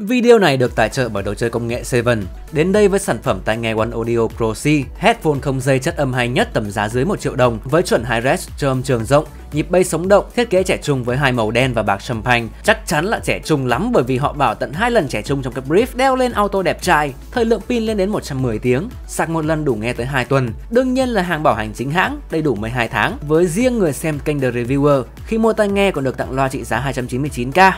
Video này được tài trợ bởi đồ chơi công nghệ Seven. Đến đây với sản phẩm tai nghe One Audio Pro C, headphone không dây chất âm hay nhất tầm giá dưới 1 triệu đồng với chuẩn hi-res cho âm trường rộng, nhịp bay sống động, thiết kế trẻ trung với hai màu đen và bạc champagne. Chắc chắn là trẻ trung lắm bởi vì họ bảo tận hai lần trẻ trung trong các brief đeo lên auto đẹp trai. Thời lượng pin lên đến 110 tiếng, sạc một lần đủ nghe tới 2 tuần. Đương nhiên là hàng bảo hành chính hãng, đầy đủ 12 tháng. Với riêng người xem kênh The Reviewer, khi mua tai nghe còn được tặng loa trị giá 299k.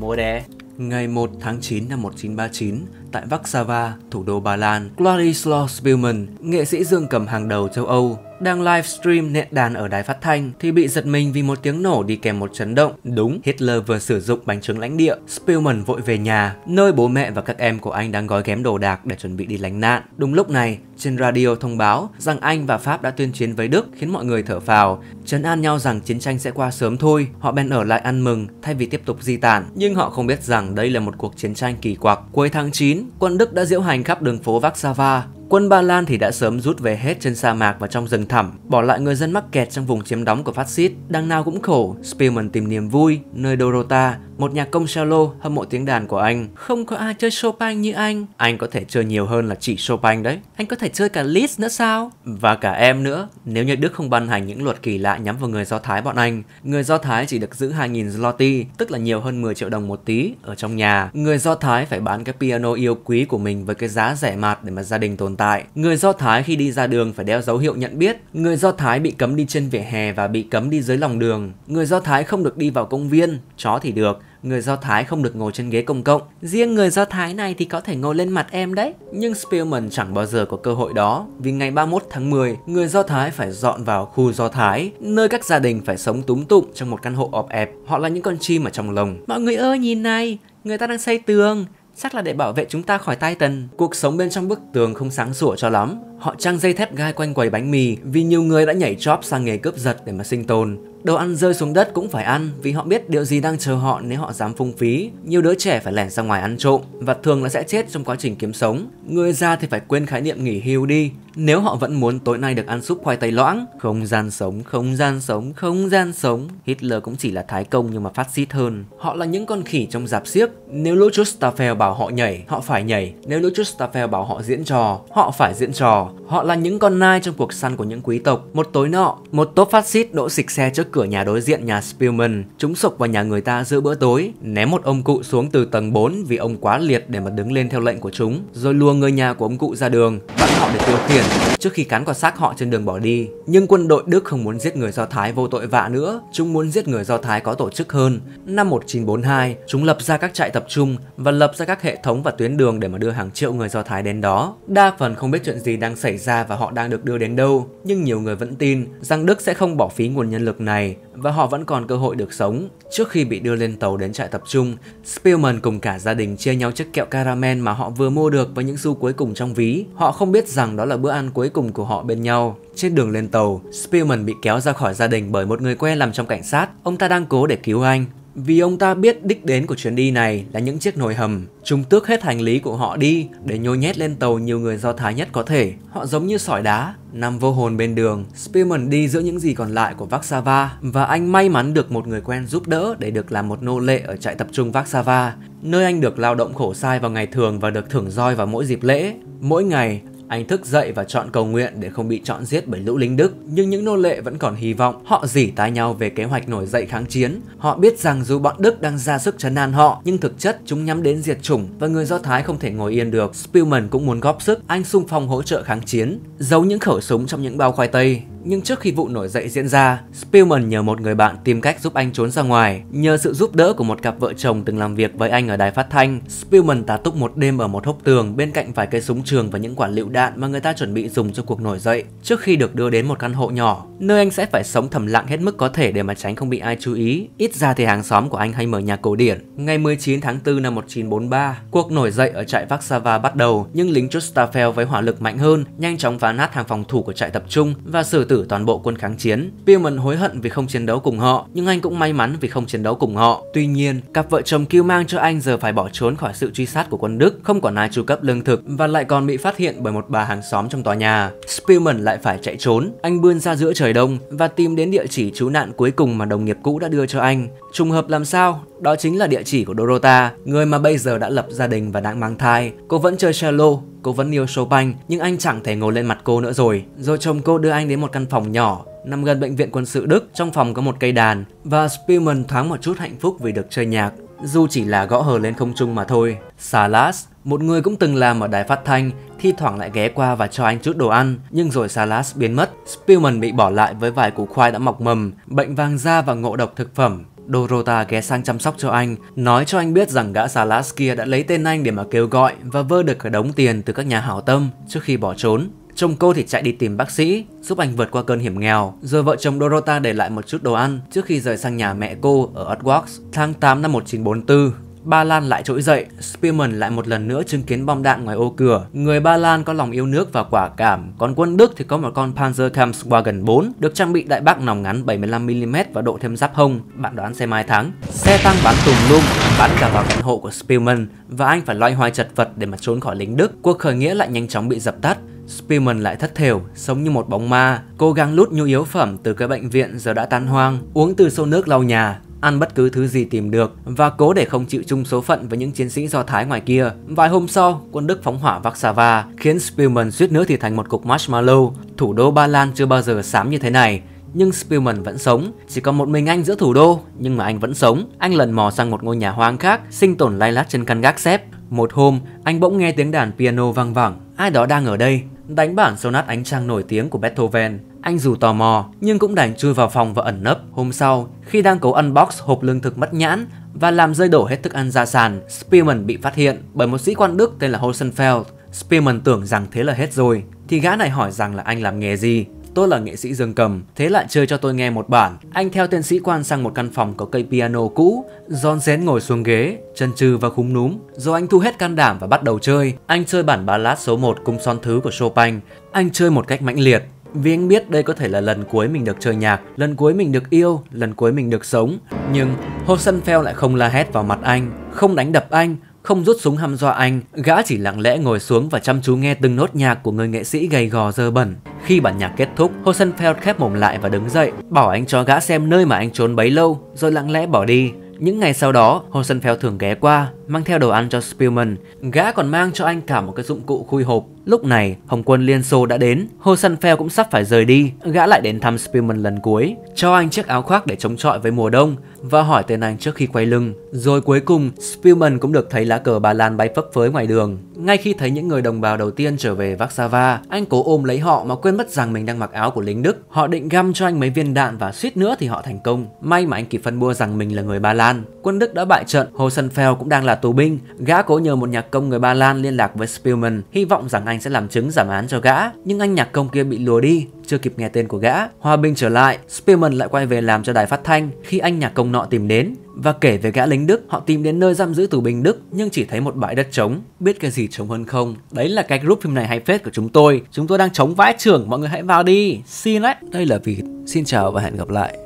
Mua đé. Ngày 1 tháng 9 năm 1939, tại Warsaw, thủ đô Ba Lan, Vladislav Spielman, nghệ sĩ dương cầm hàng đầu châu Âu, đang livestream nện đàn ở đài phát thanh thì bị giật mình vì một tiếng nổ đi kèm một chấn động. Đúng, Hitler vừa sử dụng bánh trứng lãnh địa. Spillman vội về nhà, nơi bố mẹ và các em của anh đang gói ghém đồ đạc để chuẩn bị đi lánh nạn. Đúng lúc này, trên radio thông báo rằng Anh và Pháp đã tuyên chiến với Đức khiến mọi người thở phào, chấn an nhau rằng chiến tranh sẽ qua sớm thôi, họ bèn ở lại ăn mừng thay vì tiếp tục di tản. Nhưng họ không biết rằng đây là một cuộc chiến tranh kỳ quặc. Cuối tháng 9, quân Đức đã diễu hành khắp đường phố Warsaw Quân Ba Lan thì đã sớm rút về hết trên sa mạc và trong rừng thẳm, bỏ lại người dân mắc kẹt trong vùng chiếm đóng của phát xít. Đằng nào cũng khổ, Spearman tìm niềm vui nơi Dorota, một nhạc công cello hâm mộ tiếng đàn của anh. Không có ai chơi Chopin như anh. Anh có thể chơi nhiều hơn là chỉ Chopin đấy. Anh có thể chơi cả Liszt nữa sao? Và cả em nữa, nếu như Đức không ban hành những luật kỳ lạ nhắm vào người Do Thái bọn anh. Người Do Thái chỉ được giữ 2.000 zloty, tức là nhiều hơn 10 triệu đồng một tí ở trong nhà. Người Do Thái phải bán cái piano yêu quý của mình với cái giá rẻ mạt để mà gia đình tồn tại. Người Do Thái khi đi ra đường phải đeo dấu hiệu nhận biết. Người Do Thái bị cấm đi trên vỉa hè và bị cấm đi dưới lòng đường. Người Do Thái không được đi vào công viên, chó thì được người Do Thái không được ngồi trên ghế công cộng. Riêng người Do Thái này thì có thể ngồi lên mặt em đấy. Nhưng Spielman chẳng bao giờ có cơ hội đó, vì ngày 31 tháng 10, người Do Thái phải dọn vào khu Do Thái, nơi các gia đình phải sống túm tụng trong một căn hộ ọp ẹp. Họ là những con chim ở trong lồng. Mọi người ơi nhìn này, người ta đang xây tường, chắc là để bảo vệ chúng ta khỏi tai tần. Cuộc sống bên trong bức tường không sáng sủa cho lắm, Họ trang dây thép gai quanh quầy bánh mì vì nhiều người đã nhảy job sang nghề cướp giật để mà sinh tồn. Đồ ăn rơi xuống đất cũng phải ăn vì họ biết điều gì đang chờ họ nếu họ dám phung phí. Nhiều đứa trẻ phải lẻn ra ngoài ăn trộm và thường là sẽ chết trong quá trình kiếm sống. Người già thì phải quên khái niệm nghỉ hưu đi nếu họ vẫn muốn tối nay được ăn súp khoai tây loãng. Không gian sống, không gian sống, không gian sống. Hitler cũng chỉ là thái công nhưng mà phát xít hơn. Họ là những con khỉ trong giạp xiếc. Nếu Luchus Staffel bảo họ nhảy, họ phải nhảy. Nếu Luchus Staffel bảo họ diễn trò, họ phải diễn trò. Họ là những con nai trong cuộc săn của những quý tộc. Một tối nọ, một tốp phát xít đỗ xịch xe trước cửa nhà đối diện nhà Spielman. Chúng sục vào nhà người ta giữa bữa tối, ném một ông cụ xuống từ tầng 4 vì ông quá liệt để mà đứng lên theo lệnh của chúng, rồi lùa người nhà của ông cụ ra đường, bắt họ để tiêu khiển trước khi cán quả xác họ trên đường bỏ đi. Nhưng quân đội Đức không muốn giết người Do Thái vô tội vạ nữa, chúng muốn giết người Do Thái có tổ chức hơn. Năm 1942, chúng lập ra các trại tập trung và lập ra các hệ thống và tuyến đường để mà đưa hàng triệu người Do Thái đến đó. Đa phần không biết chuyện gì đang xảy ra và họ đang được đưa đến đâu, nhưng nhiều người vẫn tin rằng Đức sẽ không bỏ phí nguồn nhân lực này và họ vẫn còn cơ hội được sống. Trước khi bị đưa lên tàu đến trại tập trung, Spielman cùng cả gia đình chia nhau chiếc kẹo caramel mà họ vừa mua được với những xu cuối cùng trong ví. Họ không biết rằng đó là bữa ăn cuối cùng của họ bên nhau. Trên đường lên tàu, Spielman bị kéo ra khỏi gia đình bởi một người quen làm trong cảnh sát. Ông ta đang cố để cứu anh, vì ông ta biết đích đến của chuyến đi này là những chiếc nồi hầm, chúng tước hết hành lý của họ đi để nhô nhét lên tàu nhiều người Do Thái nhất có thể. Họ giống như sỏi đá, nằm vô hồn bên đường. Spearman đi giữa những gì còn lại của Vaxava và anh may mắn được một người quen giúp đỡ để được làm một nô lệ ở trại tập trung Vaxava, nơi anh được lao động khổ sai vào ngày thường và được thưởng roi vào mỗi dịp lễ. Mỗi ngày, anh thức dậy và chọn cầu nguyện để không bị chọn giết bởi lũ lính Đức, nhưng những nô lệ vẫn còn hy vọng. Họ dỉ tai nhau về kế hoạch nổi dậy kháng chiến. Họ biết rằng dù bọn Đức đang ra sức chấn an họ, nhưng thực chất chúng nhắm đến diệt chủng và người Do Thái không thể ngồi yên được. Spielman cũng muốn góp sức, anh xung phong hỗ trợ kháng chiến, giấu những khẩu súng trong những bao khoai tây nhưng trước khi vụ nổi dậy diễn ra, Spielman nhờ một người bạn tìm cách giúp anh trốn ra ngoài. Nhờ sự giúp đỡ của một cặp vợ chồng từng làm việc với anh ở đài phát thanh, Spielman tá túc một đêm ở một hốc tường bên cạnh vài cây súng trường và những quả lựu đạn mà người ta chuẩn bị dùng cho cuộc nổi dậy trước khi được đưa đến một căn hộ nhỏ, nơi anh sẽ phải sống thầm lặng hết mức có thể để mà tránh không bị ai chú ý. Ít ra thì hàng xóm của anh hay mở nhà cổ điển. Ngày 19 tháng 4 năm 1943, cuộc nổi dậy ở trại Vaksava bắt đầu, nhưng lính Justafel với hỏa lực mạnh hơn nhanh chóng phá nát hàng phòng thủ của trại tập trung và sử tử toàn bộ quân kháng chiến. Pierman hối hận vì không chiến đấu cùng họ, nhưng anh cũng may mắn vì không chiến đấu cùng họ. Tuy nhiên, cặp vợ chồng kêu mang cho anh giờ phải bỏ trốn khỏi sự truy sát của quân Đức, không còn ai chu cấp lương thực và lại còn bị phát hiện bởi một bà hàng xóm trong tòa nhà. Spearman lại phải chạy trốn. Anh bươn ra giữa trời đông và tìm đến địa chỉ trú nạn cuối cùng mà đồng nghiệp cũ đã đưa cho anh. Trùng hợp làm sao, đó chính là địa chỉ của Dorota, người mà bây giờ đã lập gia đình và đang mang thai. Cô vẫn chơi cello, cô vẫn yêu Chopin, nhưng anh chẳng thể ngồi lên mặt cô nữa rồi. Rồi chồng cô đưa anh đến một căn phòng nhỏ, nằm gần bệnh viện quân sự Đức, trong phòng có một cây đàn, và Spielman thoáng một chút hạnh phúc vì được chơi nhạc, dù chỉ là gõ hờ lên không trung mà thôi. Salas, một người cũng từng làm ở đài phát thanh, thi thoảng lại ghé qua và cho anh chút đồ ăn, nhưng rồi Salas biến mất. Spielman bị bỏ lại với vài củ khoai đã mọc mầm, bệnh vàng da và ngộ độc thực phẩm. Dorota ghé sang chăm sóc cho anh, nói cho anh biết rằng gã xà đã lấy tên anh để mà kêu gọi và vơ được cả đống tiền từ các nhà hảo tâm trước khi bỏ trốn. Chồng cô thì chạy đi tìm bác sĩ, giúp anh vượt qua cơn hiểm nghèo. Rồi vợ chồng Dorota để lại một chút đồ ăn trước khi rời sang nhà mẹ cô ở Edwards tháng 8 năm 1944. Ba Lan lại trỗi dậy, Spearman lại một lần nữa chứng kiến bom đạn ngoài ô cửa. Người Ba Lan có lòng yêu nước và quả cảm, còn quân Đức thì có một con Panzerkampfwagen 4 được trang bị đại bác nòng ngắn 75mm và độ thêm giáp hông. Bạn đoán xe mai thắng? Xe tăng bắn tùm lum, bắn cả vào căn hộ của Spearman và anh phải loay hoay chật vật để mà trốn khỏi lính Đức. Cuộc khởi nghĩa lại nhanh chóng bị dập tắt. Spearman lại thất thểu, sống như một bóng ma, cố gắng lút nhu yếu phẩm từ cái bệnh viện giờ đã tan hoang, uống từ xô nước lau nhà, ăn bất cứ thứ gì tìm được và cố để không chịu chung số phận với những chiến sĩ Do Thái ngoài kia. Vài hôm sau, quân Đức phóng hỏa Warsaw khiến Spillman suýt nữa thì thành một cục marshmallow. Thủ đô Ba Lan chưa bao giờ xám như thế này, nhưng Spillman vẫn sống. Chỉ còn một mình anh giữa thủ đô, nhưng mà anh vẫn sống. Anh lần mò sang một ngôi nhà hoang khác, sinh tồn lay lát trên căn gác xếp. Một hôm, anh bỗng nghe tiếng đàn piano vang vẳng. Ai đó đang ở đây, đánh bản sonat ánh trăng nổi tiếng của Beethoven. Anh dù tò mò nhưng cũng đành chui vào phòng và ẩn nấp. Hôm sau, khi đang cố unbox hộp lương thực mất nhãn và làm rơi đổ hết thức ăn ra sàn, Spearman bị phát hiện bởi một sĩ quan Đức tên là Hosenfeld. Spearman tưởng rằng thế là hết rồi, thì gã này hỏi rằng là anh làm nghề gì. Tôi là nghệ sĩ dương cầm, thế lại chơi cho tôi nghe một bản. Anh theo tên sĩ quan sang một căn phòng có cây piano cũ, John rén ngồi xuống ghế, chân trừ và khúm núm. Rồi anh thu hết can đảm và bắt đầu chơi. Anh chơi bản ballad số 1 cung son thứ của Chopin. Anh chơi một cách mãnh liệt, vì anh biết đây có thể là lần cuối mình được chơi nhạc, lần cuối mình được yêu, lần cuối mình được sống. Nhưng Hosenfeld lại không la hét vào mặt anh, không đánh đập anh, không rút súng hăm dọa anh, gã chỉ lặng lẽ ngồi xuống và chăm chú nghe từng nốt nhạc của người nghệ sĩ gầy gò dơ bẩn. Khi bản nhạc kết thúc, Hosenfeld khép mồm lại và đứng dậy, bảo anh cho gã xem nơi mà anh trốn bấy lâu, rồi lặng lẽ bỏ đi. Những ngày sau đó, Hosenfeld thường ghé qua, mang theo đồ ăn cho Spielman. Gã còn mang cho anh cả một cái dụng cụ khui hộp. Lúc này, Hồng quân Liên Xô đã đến, Hosenfeld cũng sắp phải rời đi. Gã lại đến thăm Spielman lần cuối, cho anh chiếc áo khoác để chống chọi với mùa đông và hỏi tên anh trước khi quay lưng. Rồi cuối cùng, Spielman cũng được thấy lá cờ Ba Lan bay phấp phới ngoài đường. Ngay khi thấy những người đồng bào đầu tiên trở về Warsaw, anh cố ôm lấy họ mà quên mất rằng mình đang mặc áo của lính Đức. Họ định găm cho anh mấy viên đạn và suýt nữa thì họ thành công. May mà anh kịp phân bua rằng mình là người Ba Lan. Quân Đức đã bại trận, Hosenfeld cũng đang là tù binh, gã cố nhờ một nhạc công người Ba Lan liên lạc với Spielman, hy vọng rằng anh sẽ làm chứng giảm án cho gã, nhưng anh nhạc công kia bị lùa đi, chưa kịp nghe tên của gã. Hòa bình trở lại, Spielman lại quay về làm cho đài phát thanh khi anh nhạc công nọ tìm đến và kể về gã lính Đức. Họ tìm đến nơi giam giữ tù binh Đức nhưng chỉ thấy một bãi đất trống. Biết cái gì trống hơn không? Đấy là cái group phim này hay phết của chúng tôi. Chúng tôi đang chống vãi trưởng, mọi người hãy vào đi. Xin đấy. Đây là vì Xin chào và hẹn gặp lại.